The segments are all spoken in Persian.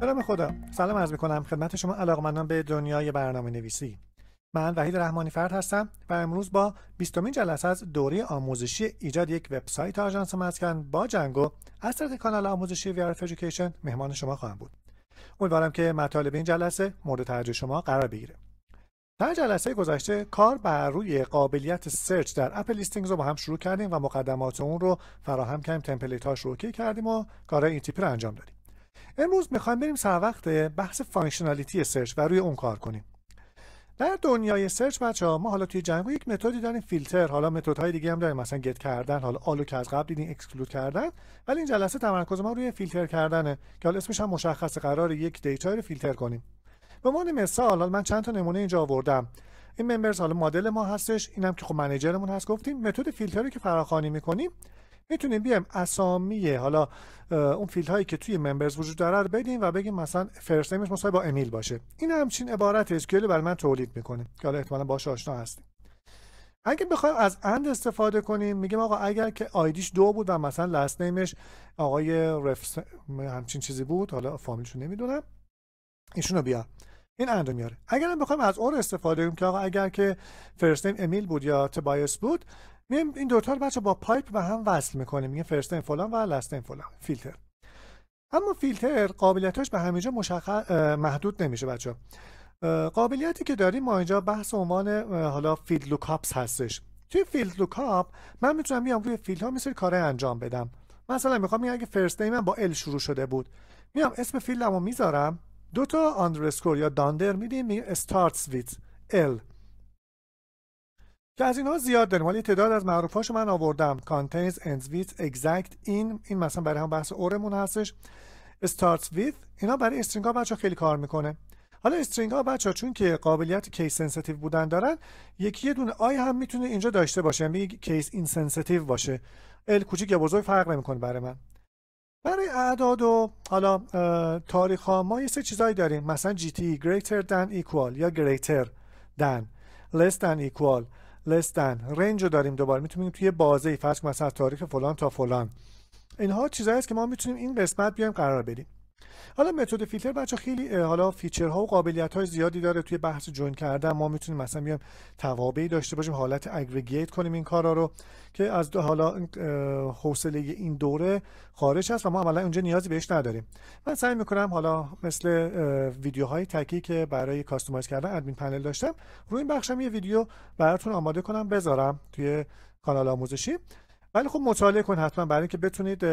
به خدا سلام عرض میکنم خدمت شما علاقمندان به دنیای برنامه نویسی من وحید رحمانی فرد هستم و امروز با 20 جلسه از دوره آموزشی ایجاد یک وبسایت آژانس مسکن با جنگو از طریق کانال آموزشی وی Education مهمان شما خواهم بود امیدوارم که مطالب این جلسه مورد توجه شما قرار بگیره در جلسه گذشته کار بر روی قابلیت سرچ در اپ لیستینگز رو با هم شروع کردیم و مقدمات اون رو فراهم کردیم هاش رو اوکی کردیم و کارهای این تیپی رو انجام دادیم امروز میخوایم بریم سر وقت بحث فانکشنالیتی سرچ و روی اون کار کنیم در دنیای سرچ بچه ها ما حالا توی جنگو یک متدی داریم فیلتر حالا متد های دیگه هم داریم مثلا گت کردن حالا آلو که از قبل دیدین اکسکلود کردن ولی این جلسه تمرکز ما روی فیلتر کردنه که حالا اسمش هم مشخص قرار یک دیتا رو فیلتر کنیم به عنوان مثال حالا من چند تا نمونه اینجا آوردم این ممبرز حالا مدل ما هستش اینم که خب منیجرمون هست گفتیم متد فیلتری که فراخوانی میکنیم میتونیم بیایم اسامی حالا اون فیلد هایی که توی ممبرز وجود داره رو بدیم و بگیم مثلا فرست نیمش مساوی با امیل باشه این همچین عبارت کیو برای من تولید میکنه که حالا احتمالاً باهاش آشنا هستیم اگه بخوایم از اند استفاده کنیم میگیم آقا اگر که آیدیش دو بود و مثلا لست نیمش آقای رفس همچین چیزی بود حالا فامیلشون نمیدونم ایشونو بیا این اند میاره اگر هم بخوایم از اور استفاده کنیم که آقا اگر که فرست نیم امیل بود یا تبایس بود میایم این دوتا رو بچه با پایپ و هم وصل میکنیم میگه فرستن فلان و لستن فلان فیلتر اما فیلتر قابلیتاش به همینجا مشخص محدود نمیشه بچه قابلیتی که داریم ما اینجا بحث عنوان حالا فیلد لوکاپس هستش توی فیلد لوکاپ من میتونم میام روی فیلد ها مثل کاره انجام بدم مثلا میخوام میگم اگه فرست من با ال شروع شده بود میام اسم فیلدمو میذارم دو تا آندرسکور یا داندر میدیم استارتس ویت ال که از اینها زیاد داریم ولی تعداد از معروفاشو من آوردم contains ends with exact in این مثلا برای هم بحث اورمون هستش starts with اینا برای استرینگ ها بچا خیلی کار میکنه حالا استرینگ ها بچه چون که قابلیت کیس سنسیتیو بودن دارن یکی یه دونه آی هم میتونه اینجا داشته باشه یعنی کیس این باشه ال کوچیک یا بزرگ فرق نمیکنه برای من برای اعداد و حالا تاریخ ها ما یه سه چیزایی داریم مثلا GT e greater than equal یا greater than less than equal less than رنج رو داریم دوباره میتونیم توی بازه فرض مثلا تاریخ فلان تا فلان اینها چیزایی است که ما میتونیم این قسمت بیایم قرار بدیم حالا متد فیلتر بچه خیلی حالا فیچرها و قابلیت های زیادی داره توی بحث جوین کردن ما میتونیم مثلا بیام توابعی داشته باشیم حالت اگریگیت کنیم این کارا رو که از حالا حوصله این دوره خارج هست و ما عملا اونجا نیازی بهش نداریم من سعی میکنم حالا مثل ویدیوهای تکی که برای کاستومایز کردن ادمین پنل داشتم روی این بخشم یه ویدیو براتون آماده کنم بذارم توی کانال آموزشی ولی خب مطالعه کن حتما برای اینکه بتونید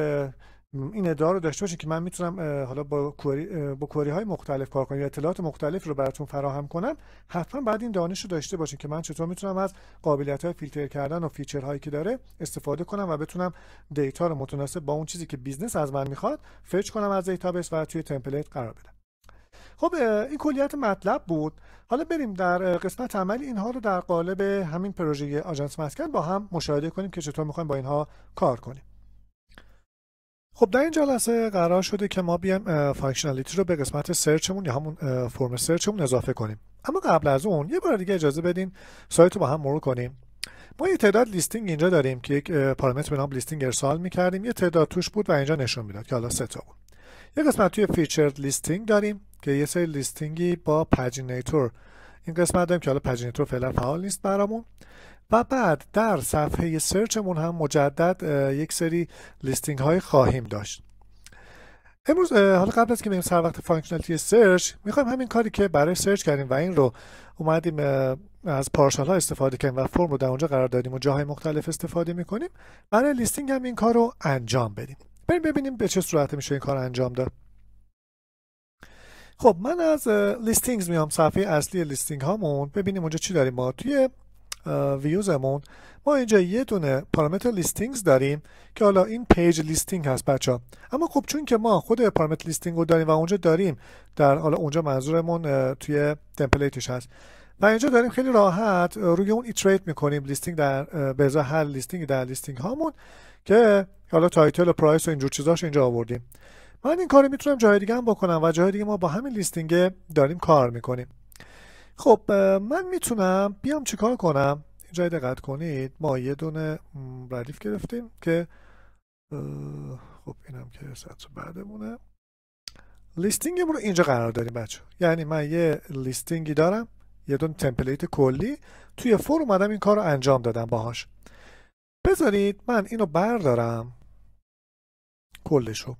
این ادعا رو داشته باشین که من میتونم حالا با کوری با های مختلف کار کنم یا اطلاعات مختلف رو براتون فراهم کنم حتما بعد این دانش رو داشته باشین که من چطور میتونم از قابلیت های فیلتر کردن و فیچر هایی که داره استفاده کنم و بتونم دیتا رو متناسب با اون چیزی که بیزنس از من میخواد فچ کنم از دیتابیس و توی تمپلیت قرار بدم خب این کلیت مطلب بود حالا بریم در قسمت عملی اینها رو در قالب همین پروژه آژانس مسکن با هم مشاهده کنیم که چطور میخوایم با اینها کار کنیم خب در این جلسه قرار شده که ما بیایم فانکشنالیتی رو به قسمت سرچمون یا همون فرم سرچمون اضافه کنیم اما قبل از اون یه بار دیگه اجازه بدین سایت رو با هم مرور کنیم ما یه تعداد لیستینگ اینجا داریم که یک پارامتر به نام لیستینگ ارسال می‌کردیم یه تعداد توش بود و اینجا نشون میداد که حالا سه تا بود یه قسمت توی فیچرد لیستینگ داریم که یه سری لیستینگی با پجینیتور این قسمت داریم که حالا پجینیتور فعلا فعال نیست برامون و بعد در صفحه سرچمون هم مجدد یک سری لیستینگ های خواهیم داشت امروز حالا قبل از که بریم سر وقت فانکشنالیتی سرچ میخوایم همین کاری که برای سرچ کردیم و این رو اومدیم از پارشال ها استفاده کردیم و فرم رو در اونجا قرار دادیم و جاهای مختلف استفاده میکنیم برای لیستینگ هم این کار رو انجام بدیم بریم ببینیم به چه صورت میشه این کار انجام داد خب من از لیستینگز میام صفحه اصلی لیستینگ هامون ببینیم اونجا چی داریم ما توی ویوزمون ما اینجا یه دونه پارامتر لیستینگز داریم که حالا این پیج لیستینگ هست بچه اما خب چون که ما خود پارامتر لیستینگ رو داریم و اونجا داریم در حالا اونجا منظورمون توی تمپلیتش هست و اینجا داریم خیلی راحت روی اون ایتریت میکنیم لیستینگ در به هر لیستینگ در لیستینگ هامون که حالا تایتل و پرایس و اینجور چیزاش اینجا آوردیم من این کاری میتونم جای دیگه هم بکنم و جای دیگه ما با همین لیستینگ داریم کار میکنیم خب من میتونم بیام چیکار کنم اینجا دقت کنید ما یه دونه ردیف گرفتیم که خب اینم که سطر بعدمونه لیستینگ رو اینجا قرار داریم بچه یعنی من یه لیستینگی دارم یه دونه تمپلیت کلی توی فور اومدم این کار رو انجام دادم باهاش بذارید من اینو بردارم کلشو رو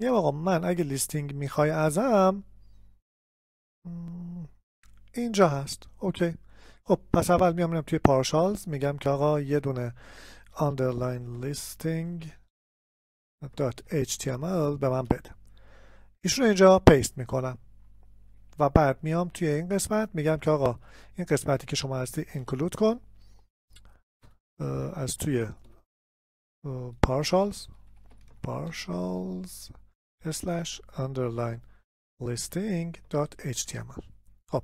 یه آقا من اگه لیستینگ میخوای ازم اینجا هست اوکی خب پس اول میام توی پارشالز میگم که آقا یه دونه underline listing .html به من بده ایشون اینجا پیست میکنم و بعد میام توی این قسمت میگم که آقا این قسمتی که شما هستی اینکلود کن از توی پارشالز پارشالز slash underline listing.html خب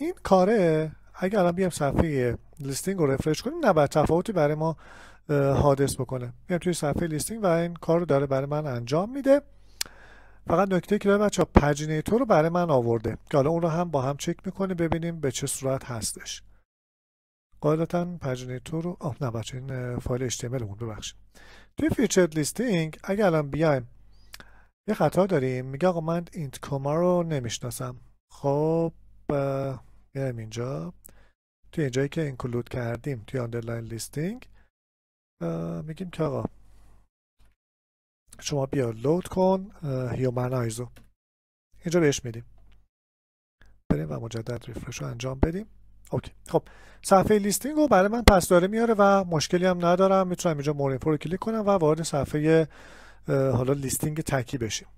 این کاره اگر الان بیام صفحه لیستینگ رو رفرش کنیم نباید تفاوتی برای ما حادث بکنه میام توی صفحه لیستینگ و این کار رو داره برای من انجام میده فقط نکته که داره بچه ها پجینیتور رو برای من آورده که حالا اون رو هم با هم چک میکنه ببینیم به چه صورت هستش قاعدتا پجینیتور رو آه نه بچه این فایل HTML رو ببخشید توی فیچرد لیستینگ اگر الان بیایم یه خطا داریم میگه آقا من اینت کما رو نمیشناسم خب میرم اینجا توی اینجایی که اینکلود کردیم توی اندرلاین لیستینگ میگیم که آقا شما بیا لود کن هیومن رو اینجا بهش میدیم بریم و مجدد ریفرش رو انجام بدیم اوکی خب صفحه لیستینگ رو برای من پس داره میاره و مشکلی هم ندارم میتونم اینجا مورینفو رو کلیک کنم و وارد صفحه حالا لیستینگ تکی بشیم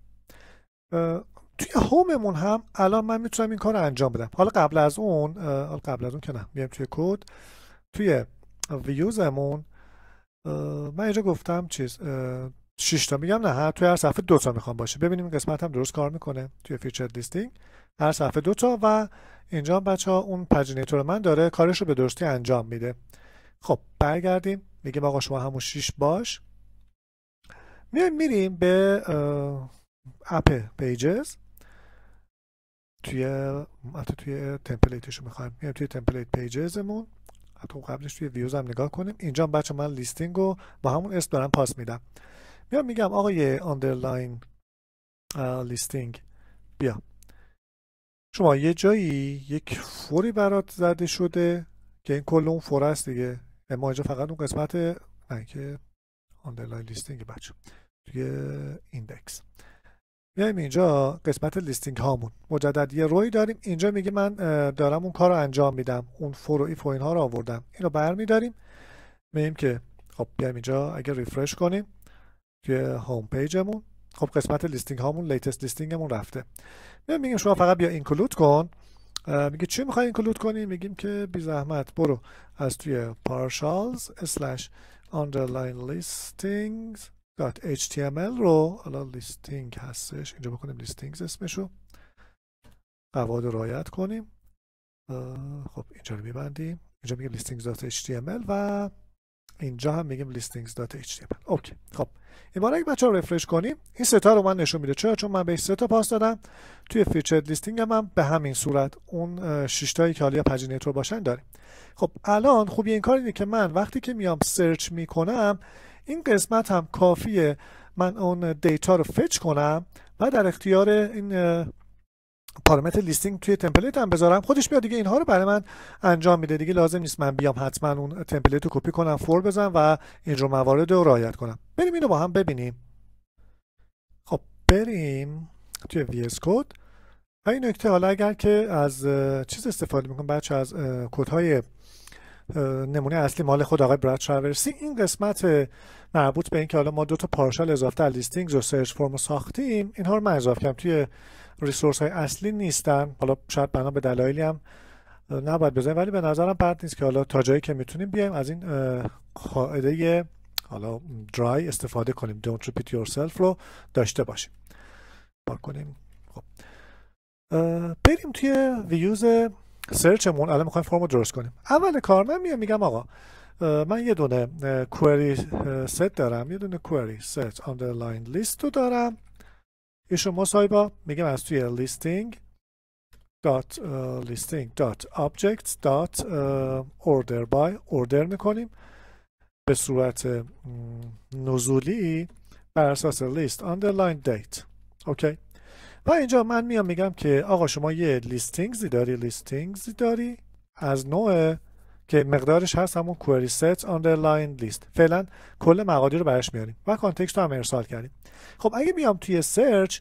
توی هوممون هم الان من میتونم این کار رو انجام بدم حالا قبل از اون قبل از اون که نه میام توی کد توی ویوزمون من اینجا گفتم چیز 6 تا میگم نه هر توی هر صفحه دو تا میخوام باشه ببینیم این قسمت هم درست کار میکنه توی فیچر لیستینگ هر صفحه دو تا و اینجا بچه ها اون پجینیتور من داره کارش رو به درستی انجام میده خب برگردیم میگیم آقا شما همون 6 باش میایم میریم به اپ پیجز توی حتی توی تمپلیتش رو میخوایم توی تمپلیت پیجزمون حتی قبلش توی ویوز هم نگاه کنیم اینجا بچه من لیستینگ رو با همون اسم دارم پاس میدم میام میگم آقای آندرلاین لیستینگ بیا شما یه جایی یک فوری برات زده شده که این کل اون فور است دیگه اما اینجا فقط اون قسمت نه که آندرلاین لیستینگ بچه توی ایندکس بیایم اینجا قسمت لیستینگ هامون مجدد یه روی داریم اینجا میگه من دارم اون کار رو انجام میدم اون ایف و ها رو آوردم این رو برمیداریم میگیم که خب بیایم اینجا اگر ریفرش کنیم توی هوم پیجمون خب قسمت لیستینگ هامون لیتست لیستینگمون رفته میگیم میگیم شما فقط بیا اینکلود کن میگه چی میخوای اینکلود کنی میگیم که بی زحمت برو از توی پارشالز slash underline listings .html رو الان لیستینگ هستش اینجا بکنیم اسمش اسمشو قواعد رایت کنیم خب اینجا رو میبندیم اینجا میگیم listings.html و اینجا هم میگیم listings.html اوکی خب این بار اگه بچه رو رفرش کنیم این ستا رو من نشون میده چرا چون من به سه تا پاس دادم توی فیچر لیستینگ هم, هم به همین صورت اون شش تایی که حالا رو باشن داریم خب الان خوبی این کار اینه که من وقتی که میام سرچ میکنم این قسمت هم کافیه من اون دیتا رو فچ کنم و در اختیار این پارامتر لیستینگ توی تمپلیت هم بذارم خودش بیا دیگه اینها رو برای من انجام میده دیگه لازم نیست من بیام حتما اون تمپلیت رو کپی کنم فور بزنم و رو موارد رو رعایت کنم بریم اینو با هم ببینیم خب بریم توی ویس کود و این نکته حالا اگر که از چیز استفاده میکنم بچه از های نمونه اصلی مال خود آقای براد شاورسی این قسمت مربوط به اینکه حالا ما دو تا پارشال اضافه در لیستینگز و سرچ فرم ساختیم اینها رو من اضافه کردم توی ریسورس های اصلی نیستن حالا شاید بنا به دلایلی هم نباید بزنیم ولی به نظرم بد نیست که حالا تا جایی که میتونیم بیایم از این قاعده حالا درای استفاده کنیم don't repeat yourself رو داشته باشیم بار کنیم خب. بریم توی ویوز سرچمون الان میخوایم فرم رو درست کنیم اول کار من میام میگم آقا من یه دونه کوئری ست دارم یه دونه کوئری ست آندرلاین لیست رو دارم شما سایبا میگم از توی لیستینگ dot uh, listing dot objects dot uh, order by order میکنیم به صورت نزولی بر اساس لیست underline date اوکی و اینجا من میام میگم که آقا شما یه لیستینگزی داری لیستینگزی داری از نوع که مقدارش هست همون کوئری ست underline لیست فعلا کل مقادیر رو برش میاریم و کانتکست رو هم ارسال کردیم خب اگه میام توی سرچ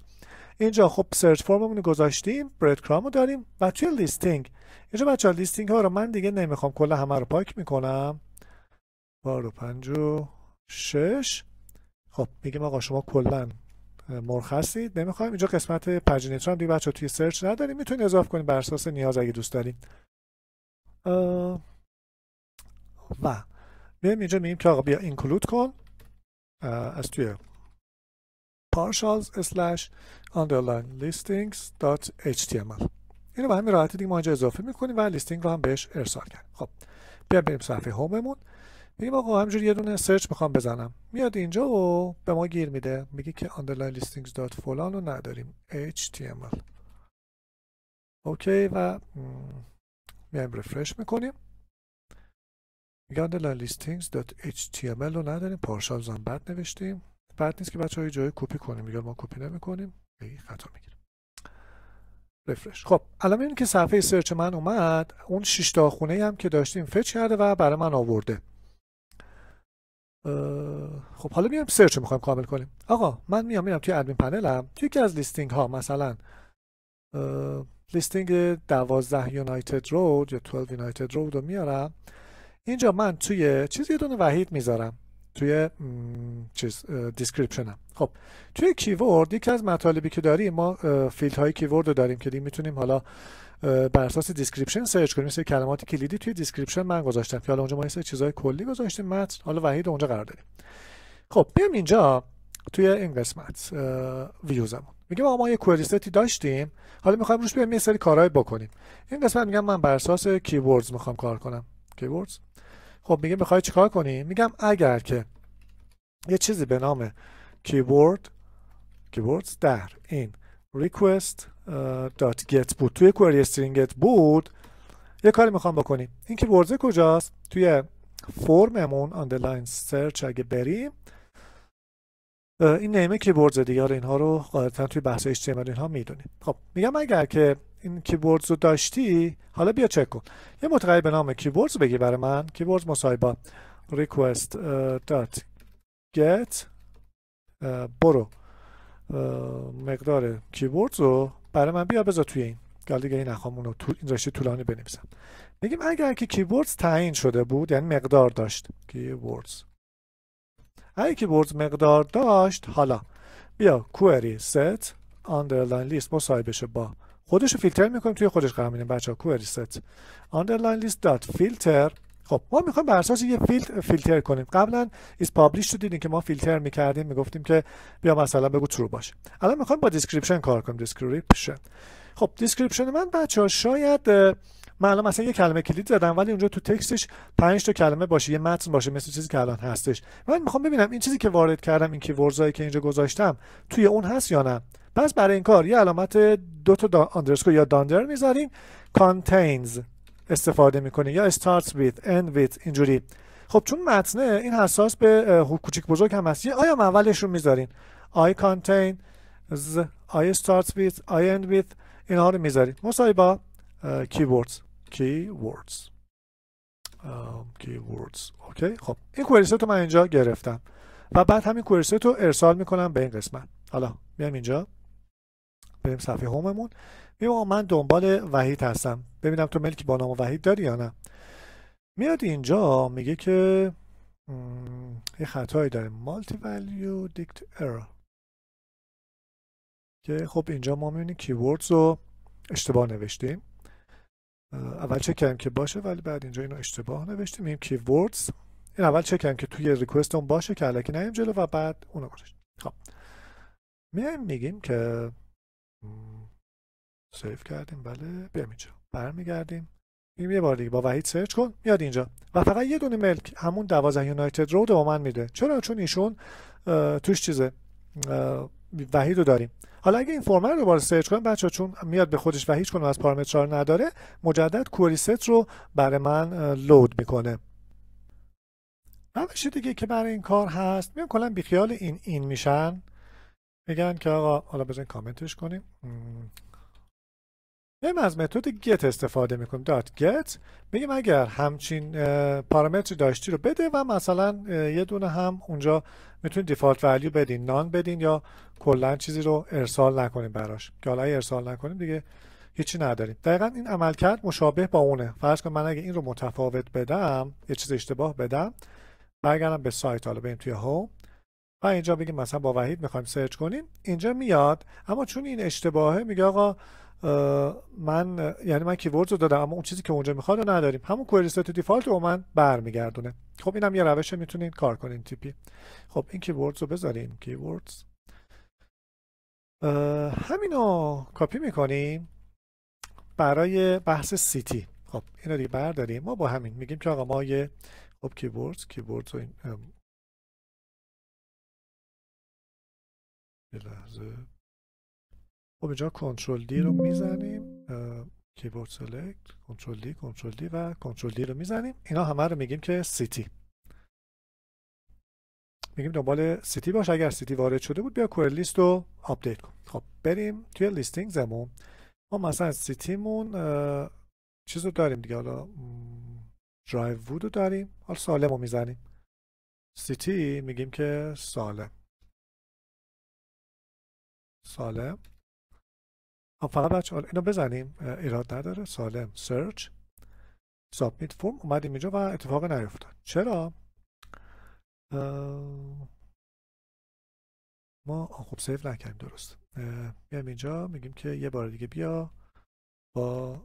اینجا خب سرچ فرممون رو گذاشتیم برد کرام داریم و توی لیستینگ اینجا بچه ها لیستینگ ها رو من دیگه نمیخوام کل همه رو پاک میکنم بارو پنج و شش خب میگیم آقا شما کلا مرخصید نمیخوایم اینجا قسمت پجینیتر دیگه بچه توی سرچ نداریم میتونی اضافه کنید بر اساس نیاز اگه دوست داریم و بیاییم اینجا میگیم که آقا بیا اینکلود کن از توی partials slash underline listings html اینو به همین راحتی دیگه ما اینجا اضافه میکنیم و لیستینگ رو هم بهش ارسال کرد خب بیا بریم صفحه هوممون میگیم آقا همجور یه دونه سرچ میخوام بزنم میاد اینجا و به ما گیر میده میگه که underline listings دات فلان رو نداریم html اوکی و میایم رفرش میکنیم میگه underline listings دات html رو نداریم پارشال زام بد نوشتیم بعد نیست که بچه های جای کپی کنیم میگه ما کپی نمیکنیم کنیم خطا میگیره. رفرش خب الان این که صفحه سرچ من اومد اون شش تا خونه هم که داشتیم فچ کرده و برای من آورده خب حالا میام سرچ رو میخوایم کامل کنیم آقا من میام میرم توی ادمین پنلم یکی از لیستینگ ها مثلا لیستینگ 12 یونایتد رود یا 12 یونایتد رود رو میارم اینجا من توی چیز یه دونه وحید میذارم توی چیز دیسکریپشنم خب توی کیورد یکی از مطالبی که داریم ما فیلد های کیورد رو داریم که دیگه میتونیم حالا بر اساس دیسکریپشن سرچ کنیم مثل کلمات کلیدی توی دیسکریپشن من گذاشتم که حالا اونجا ما یه سری چیزای کلی گذاشتیم متن حالا وحید اونجا قرار داریم خب بیام اینجا توی این قسمت ویوزمون میگم ما یه کوئری داشتیم حالا میخوایم روش بیم یه سری کارهای بکنیم این قسمت میگم من بر اساس کیوردز میخوام کار کنم کیوردز خب میگه میخوای چیکار کنی میگم اگر که یه چیزی به نام کیورد کیوردز در این ریکوست دات گت بود توی کوئری استرینگت بود یه کاری میخوام بکنیم این ورزه کجاست توی فرممون آندرلاین سرچ اگه بریم این نیمه کیبورد دیگه آره، اینها رو غالبا توی بحث HTML اینها میدونیم خب میگم اگر که این کیبورد رو داشتی حالا بیا چک کن یه متقاعد به نام کیبورد بگی برای من کیبورد مصاحبا request get برو مقدار کیبورد رو برای من بیا بذار توی این حالا یعنی دیگه این اخوامون رو تو این رشته طولانی بنویسم میگیم اگر که کیبوردز تعیین شده بود یعنی مقدار داشت کیبوردز اگر کیبوردز مقدار داشت حالا بیا کوئری ست اندرلاین لیست بشه با خودش رو فیلتر میکنیم توی خودش قرار میدیم بچه ها کوئری ست اندرلاین لیست دات فیلتر خب ما میخوایم بر اساس یه فیلتر فیلتر کنیم قبلا ایز رو دیدین که ما فیلتر میکردیم میگفتیم که بیا مثلا بگو ترو باشه الان میخوایم با دیسکریپشن کار کنیم دیسکریپشن خب دیسکریپشن من بچه ها شاید معلوم الان مثلا یه کلمه کلید زدم ولی اونجا تو تکستش 5 تا کلمه باشه یه متن باشه مثل چیزی که الان هستش من میخوام ببینم این چیزی که وارد کردم این کیوردزایی که اینجا گذاشتم توی اون هست یا نه پس برای این کار یه علامت دو تا دا... یا داندر میذاریم contains استفاده میکنی یا starts with end with اینجوری خب چون متنه این حساس به کوچیک بزرگ هم هست آیا اولش رو میذارین I contain I starts with I end with اینها رو میذارین مصاحبه با keywords keywords keywords اوکی خب این کوئری رو من اینجا گرفتم و بعد همین کوئری رو ارسال میکنم به این قسمت حالا میام اینجا بریم صفحه هوممون میگم من دنبال وحید هستم ببینم تو ملک با نام وحید داری یا نه میاد اینجا میگه که یه خطایی داره مالتی ولیو دیکت ارر که خب اینجا ما میبینیم کیوردز رو اشتباه نوشتیم اول چک کردیم که باشه ولی بعد اینجا اینو اشتباه نوشتیم میگیم کیوردز این اول چک کردیم که توی ریکوست اون باشه که علکی نیم جلو و بعد اونو گذاشت خب میایم میگیم که سیف کردیم بله بیام اینجا برمیگردیم میگیم یه بار دیگه با وحید سرچ کن میاد اینجا و فقط یه دونه ملک همون 12 یونایتد رود با من میده چرا چون ایشون توش چیزه وحید رو داریم حالا اگه این فرم رو دوباره سرچ کنیم بچه چون میاد به خودش و هیچ کنم از پارامترها نداره مجدد کوری ست رو برای من لود میکنه روش دیگه که برای این کار هست میان کلا بیخیال این این میشن میگن که آقا حالا بزن کامنتش کنیم بریم از متد get استفاده میکنیم دات Get میگیم اگر همچین پارامتری داشتی رو بده و مثلا یه دونه هم اونجا میتونید دیفالت ولیو بدین نان بدین یا کلا چیزی رو ارسال نکنیم براش که حالا ارسال نکنیم دیگه هیچی نداریم دقیقا این عملکرد مشابه با اونه فرض کن من اگه این رو متفاوت بدم یه چیز اشتباه بدم برگردم به سایت حالا بریم توی هوم و اینجا بگیم مثلا با وحید میخوایم سرچ کنیم اینجا میاد اما چون این اشتباهه میگه آقا من یعنی من کیوردز رو دادم اما اون چیزی که اونجا میخواد رو نداریم همون کوئری ست دیفالت رو من برمیگردونه خب اینم یه روش میتونین کار کنین تیپی خب این کیوردز رو بذاریم کیوردز همینو کاپی میکنیم برای بحث سیتی خب اینو دیگه برداریم ما با همین میگیم که آقا ما یه خب کیورد رو این خب اینجا کنترل دی رو میزنیم کیبورد سلکت کنترل دی کنترل دی و کنترل دی رو میزنیم اینا همه رو میگیم که سیتی میگیم دنبال سیتی باش اگر سیتی وارد شده بود بیا کوئری لیست رو آپدیت کن خب بریم توی لیستینگ زمون ما مثلا سیتیمون چیز رو داریم دیگه حالا درایو وود رو داریم حالا سالم رو میزنیم سیتی میگیم که سالم سالم خب، فقط بچه اینو بزنیم ایراد نداره سالم سرچ سابمیت فرم اومدیم اینجا و اتفاق نیفتاد چرا ما خب سیف نکردیم درست میام اینجا میگیم که یه بار دیگه بیا با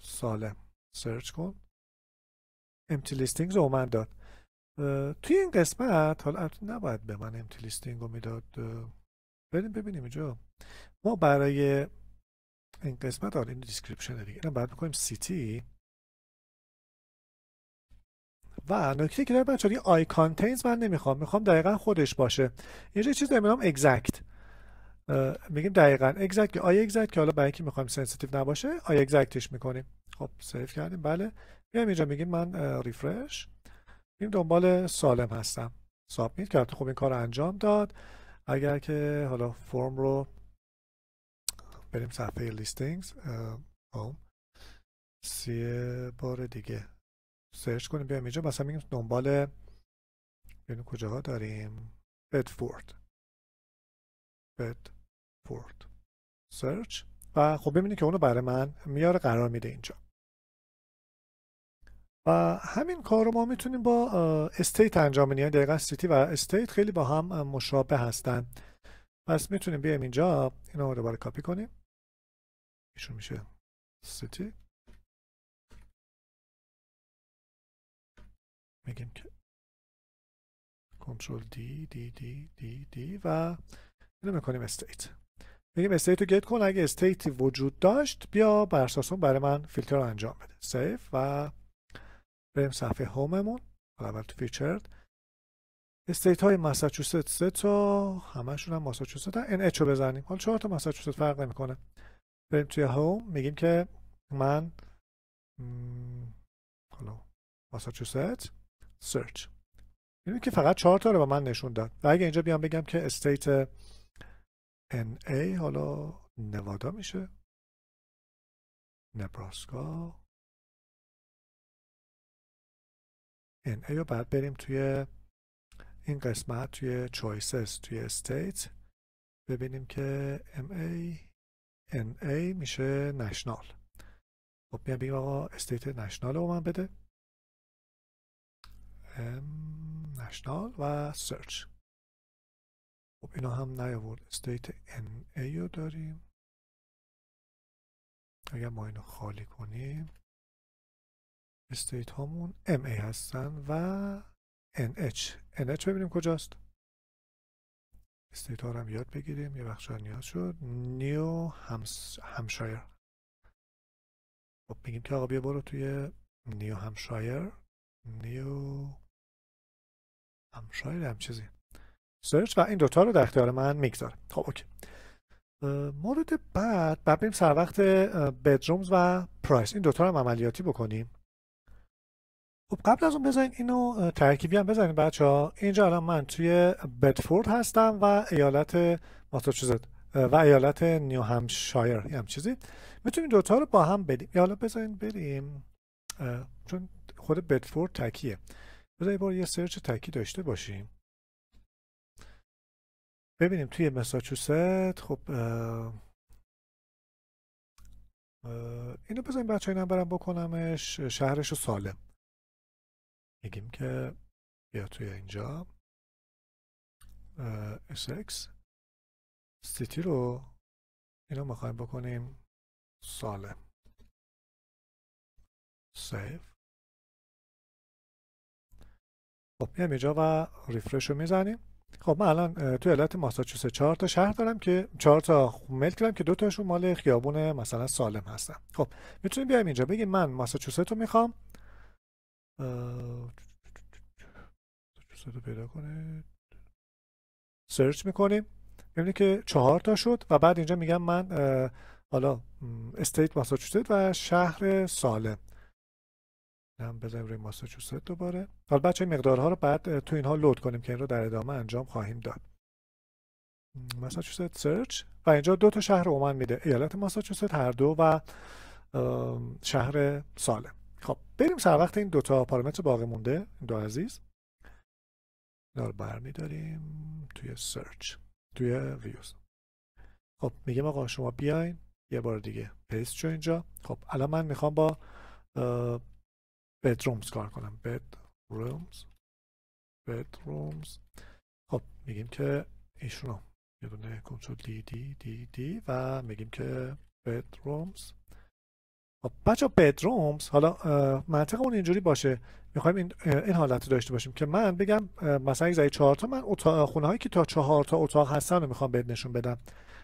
سالم سرچ کن امتی لیستینگز رو من داد توی این قسمت حالا نباید به من امتی لیستینگ رو میداد بریم ببینیم اینجا ما برای این قسمت آن آره، این دیسکریپشن دیگه اینا بعد میکنیم سیتی و نکته که داره بچه این آی کانتینز من نمیخوام میخوام دقیقا خودش باشه اینجا چیز نمیدونم اگزکت میگیم دقیقا اگزکت آی اگزکت که حالا برای اینکه میخوایم سنسیتیو نباشه آی اگزکتش میکنیم خب سیف کردیم بله میام اینجا میگیم من ریفرش میگیم دنبال سالم هستم سابمیت کرد خب این کار انجام داد اگر که حالا فرم رو بریم صفحه لیستینگز هوم خب. سی بار دیگه سرچ کنیم بیایم اینجا مثلا میگیم دنبال کجا کجاها داریم بدفورد بدفورد سرچ و خب ببینید که اونو برای من میاره قرار میده اینجا و همین کار رو ما میتونیم با استیت انجام بدیم یعنی دقیقا سیتی و استیت خیلی با هم مشابه هستن پس میتونیم بیایم اینجا اینا رو دوباره کاپی کنیم ایشون میشه سیتی میگیم که کنترل دی دی دی دی دی و اینو میکنیم استیت میگیم استیت رو گیت کن اگه استیتی وجود داشت بیا بر برای من فیلتر رو انجام بده سیف و بریم صفحه هوممون اول تو فیچرد استیت های ماساچوست تا همشون هم ماساچوست ها رو بزنیم حالا چهار تا ماساچوست فرق نمیکنه بریم توی هوم میگیم که من حالا ماساچوست سرچ میبینیم که فقط چهار تا رو با من نشون داد و اگه اینجا بیام بگم که استیت ای حالا نوادا میشه نبراسکا این بعد بریم توی این قسمت توی choices توی استیت، ببینیم که MA NA میشه نشنال خب بیا بگیم آقا استیت نشنال رو من بده نشنال و سرچ خب اینا هم نیاورد استیت NA رو داریم اگر ما اینو خالی کنیم استیت هامون ای هستن و ان اچ ببینیم کجاست استیت ها هم یاد بگیریم یه بخشا نیاز شد نیو همشایر خب میگیم که آقا برو توی نیو همشایر نیو همشایر هم چیزی سرچ و این دوتا رو در اختیار من میگذاره خب اوکی مورد بعد بعد بریم سر وقت بدرومز و پرایس این دوتا رو هم عملیاتی بکنیم خب قبل از اون بزنین اینو ترکیبی هم بزنین بچه ها اینجا الان من توی بدفورد هستم و ایالت ماساچوست و ایالت نیو همشایر یه هم چیزی میتونیم دوتا رو با هم بدیم یا حالا بزنین بریم چون خود بدفورد تکیه بذار بار یه سرچ تکی داشته باشیم ببینیم توی مساچوست خب اینو بزنیم بچه های برم بکنمش شهرش سالم میگیم که بیا توی اینجا اسکس سیتی رو اینو میخوایم بکنیم سالم سیف خب میام اینجا و ریفرش رو میزنیم خب من الان تو علت ماساچوست چهار تا شهر دارم که چهار تا ملک دارم که دوتاشون مال خیابون مثلا سالم هستن خب میتونیم بیایم اینجا بگیم من ماساچوست رو میخوام رو پیدا کنه سرچ میکنیم یعنی که چهار تا شد و بعد اینجا میگم من حالا استیت ماساچوست و شهر سالم هم بزنیم روی ماساچوست دوباره حالا بچه مقدارها رو بعد تو اینها لود کنیم که این رو در ادامه انجام خواهیم داد ماساچوست سرچ و اینجا دو تا شهر اومن میده ایالت ماساچوست هر دو و شهر سالم خب بریم سر وقت این دوتا پارامتر باقی مونده این دو عزیز دار رو برمیداریم توی سرچ توی ویوز خب میگم آقا شما بیاین یه بار دیگه پیست شو اینجا خب الان من میخوام با بدرومز کار کنم بدرومز بدرومز خب میگیم که رو یه دونه کنترل دی دی دی دی و میگیم که بدرومز بچه بچه بدرومز حالا منطقه اون اینجوری باشه میخوایم این, این حالت رو داشته باشیم که من بگم مثلا یک زایی چهارتا تا من خونه هایی که تا چهار تا اتاق هستن رو میخوام بهت نشون بدم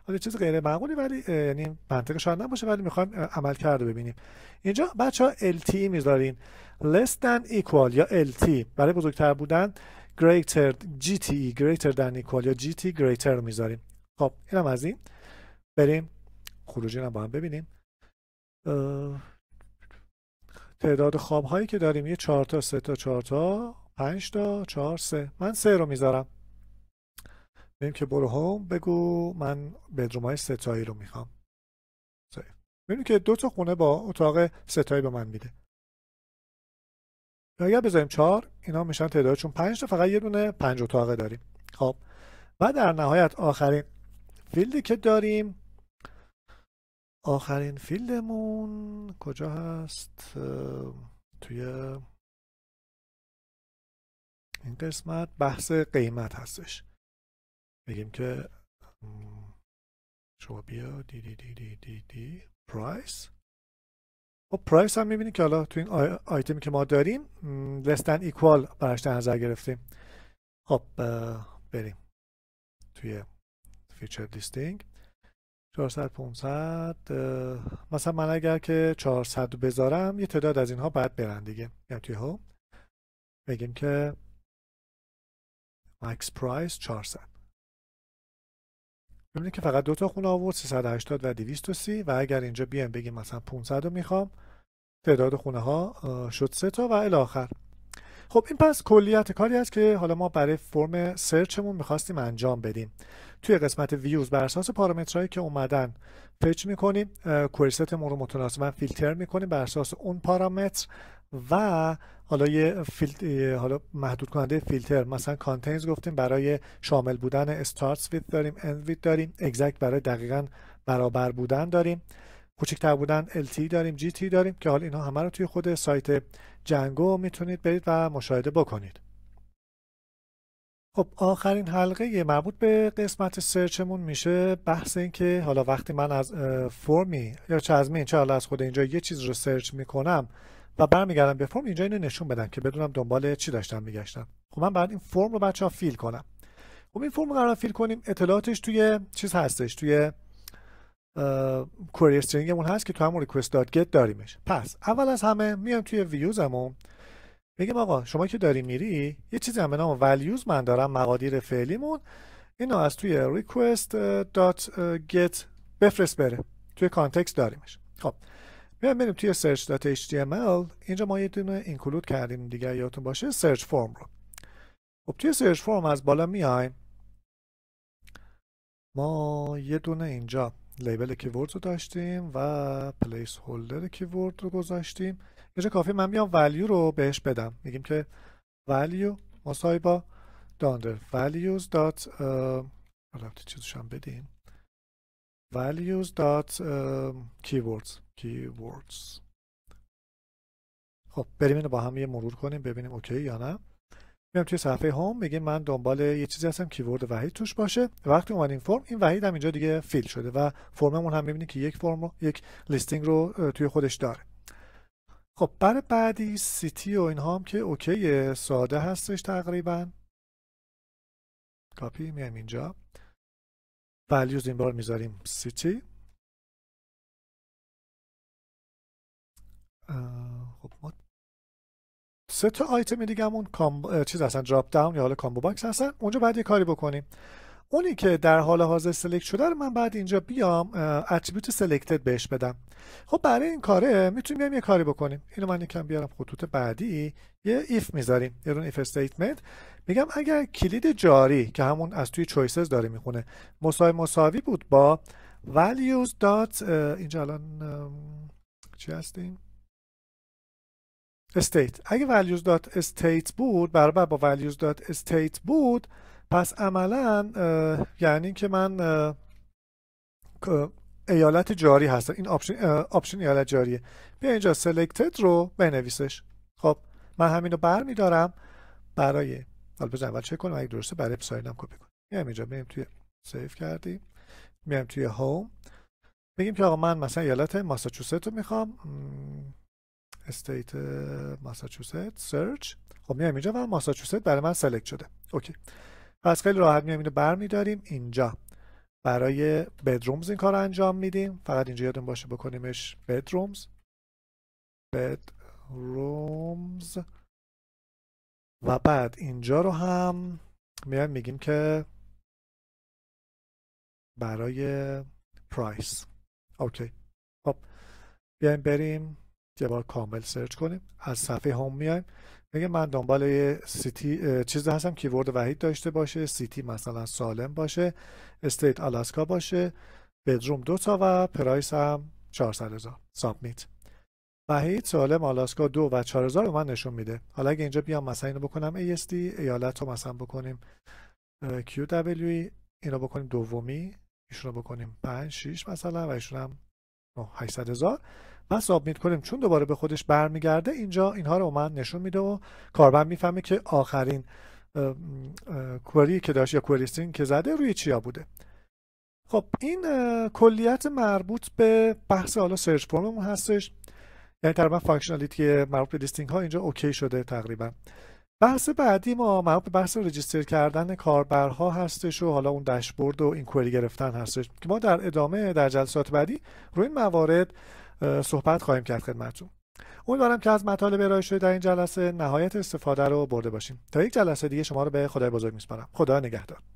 حالا چیز غیر معقولی ولی یعنی منطق شاید نباشه ولی میخوایم عمل کرده ببینیم اینجا بچه ها LT میذارین less than equal یا LT برای بزرگتر بودن greater GTE greater than equal یا GT greater میذاریم خب اینم از این بریم خروجی رو با هم ببینیم تعداد خواب هایی که داریم یه 4 تا سه تا چهار تا 5 تا چهار سه من سه رو میذارم ببینیم که برو هم بگو من بدروم های ستایی رو میخوام ببینیم که دو تا خونه با اتاق ستایی به من میده اگر بذاریم چهار اینا میشن تعدادشون 5 تا فقط یه دونه پنج اتاقه داریم خب و در نهایت آخرین فیلدی که داریم آخرین فیلدمون کجا هست توی این قسمت بحث قیمت هستش بگیم که شما بیا دی دی دی دی دی, دی. پرایس و خب، پرایس هم میبینید که حالا تو این آیتمی که ما داریم less than equal براش در نظر گرفتیم خب بریم توی فیچر لیستینگ 400 500 مثلا من اگر که 400 بذارم یه تعداد از اینها باید برن دیگه یعنی توی هوم بگیم که مکس پرایس 400 ببینید که فقط دو تا خونه آورد 380 و 230 و اگر اینجا بیام بگیم مثلا 500 رو میخوام تعداد خونه ها شد سه تا و الی خب این پس کلیت کاری است که حالا ما برای فرم سرچمون میخواستیم انجام بدیم توی قسمت ویوز بر اساس پارامترهایی که اومدن فچ میکنیم کوریستمون رو متناسبا فیلتر میکنیم بر اساس اون پارامتر و حالا یه فیلتر، حالا محدود کننده فیلتر مثلا کانتینز گفتیم برای شامل بودن استارتس ویت داریم اند ویت داریم اگزکت برای دقیقا برابر بودن داریم کوچکتر بودن LT داریم GT داریم که حالا اینها همه رو توی خود سایت جنگو میتونید برید و مشاهده بکنید خب آخرین حلقه مربوط به قسمت سرچمون میشه بحث این که حالا وقتی من از فرمی یا چه از من چه حالا از خود اینجا یه چیز رو سرچ میکنم و برمیگردم به فرم اینجا اینو نشون بدم که بدونم دنبال چی داشتم میگشتم خب من بعد این فرم رو بچه ها فیل کنم خب این فرم رو قرار فیل کنیم اطلاعاتش توی چیز هستش توی کوری استرینگمون هست که تو همون request.get داریمش پس اول از همه میام توی ویوزمون بگیم آقا شما که داری میری یه چیزی هم به نام values من دارم مقادیر فعلیمون اینو از توی request.get بفرست بره توی کانتکست داریمش خب بیایم بریم توی search.html اینجا ما یه دونه اینکلود کردیم دیگه یادتون باشه search form رو خب توی search form از بالا میایم ما یه دونه اینجا لیبل کیورد رو داشتیم و پلیس هولدر کیورد رو گذاشتیم اینجا کافی من میام ولیو رو بهش بدم میگیم که ولیو مساوی با داندر values دات البته چیزش هم بدیم values دات keywords keywords خب بریم اینو با هم یه مرور کنیم ببینیم اوکی یا نه میام توی صفحه هوم میگه من دنبال یه چیزی هستم کیورد وحید توش باشه وقتی اومد این فرم این وحید هم اینجا دیگه فیل شده و فرممون هم میبینید که یک فرم یک لیستینگ رو توی خودش داره خب بر بعدی سیتی و اینها هم که اوکی ساده هستش تقریبا کاپی میایم اینجا ولیوز این بار میذاریم سیتی خب ما سه تا آیتم دیگه همون کام... چیز هستن دراپ داون یا حالا کامبو باکس هستن اونجا بعدی یه کاری بکنیم اونی که در حال حاضر سلکت شده رو من بعد اینجا بیام اتریبیوت سلکتد بهش بدم خب برای این کاره میتونیم بیام یه کاری بکنیم اینو من یکم بیارم خطوط بعدی یه ایف میذاریم یه if ایف استیتمنت میگم اگر کلید جاری که همون از توی چویسز داره میخونه مساوی مساوی بود با values dot اینجا الان چی هستیم state اگه values.state بود برابر با values.state بود پس عملا یعنی که من ایالت جاری هست، این آپشن آپشن ایالت جاریه بیا اینجا selected رو بنویسش خب من همین رو برمیدارم برای البته اول چک کنم اگه درسته برای هم کپی کنم میام اینجا میام توی سیو کردیم میام توی هوم میگیم که آقا من مثلا ایالت ماساچوست رو میخوام استیت ماساچوست سرچ خب میام اینجا و ماساچوست برای من سلکت شده اوکی پس خیلی راحت میایم اینو برمیداریم اینجا برای بدرومز این کار رو انجام میدیم فقط اینجا یادم باشه بکنیمش بدرومز بدرومز و بعد اینجا رو هم میایم میگیم که برای پرایس اوکی خب بیایم بریم یه بار کامل سرچ کنیم از صفحه هم میایم میگه من دنبال یه سیتی چیزی هستم ورد وحید داشته باشه سیتی مثلا سالم باشه استیت آلاسکا باشه بدروم دو تا و پرایس هم 400 هزار سابمیت وحید سالم آلاسکا دو و 4000 رو من نشون میده حالا اگه اینجا بیام مثلا اینو بکنم ASD ایالت رو مثلا بکنیم QW اینو بکنیم دومی رو بکنیم 5 6 مثلا و ایشون هم 800 هزار من سابمیت کنیم چون دوباره به خودش برمیگرده اینجا اینها رو من نشون میده و کاربر میفهمه که آخرین کوری که داشت یا کوئری که زده روی چیا بوده خب این کلیت مربوط به بحث حالا سرچ فرممون هستش یعنی تقریبا فانکشنالیتی مربوط به لیستینگ ها اینجا اوکی شده تقریبا بحث بعدی ما مربوط به بحث رجیستر کردن کاربرها هستش و حالا اون داشبورد و این کوری گرفتن هستش که ما در ادامه در جلسات بعدی روی این موارد صحبت خواهیم کرد خدمتتون امیدوارم که از مطالب ارائه شده در این جلسه نهایت استفاده رو برده باشیم تا یک جلسه دیگه شما رو به خدای بزرگ میسپارم خدا نگهدار